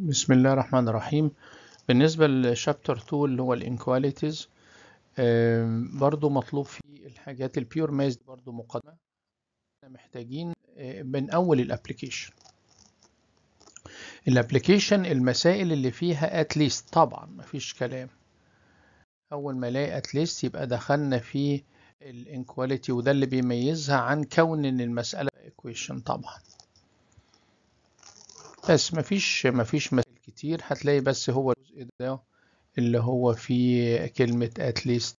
بسم الله الرحمن الرحيم بالنسبة لشابتر 2 اللي هو الانكواليتيز برضو مطلوب فيه الحاجات البيور ميز دي برضو مقدمة احنا محتاجين آه، من أول الابليكيشن الابليكيشن المسائل اللي فيها اتليست طبعا مفيش كلام أول ما الاقي اتليست يبقى دخلنا في الانكواليتي وده اللي بيميزها عن كون ان المسألة equation طبعا بس مفيش مفيش مثل كتير هتلاقي بس هو الجزء ده اللي هو فيه كلمة at least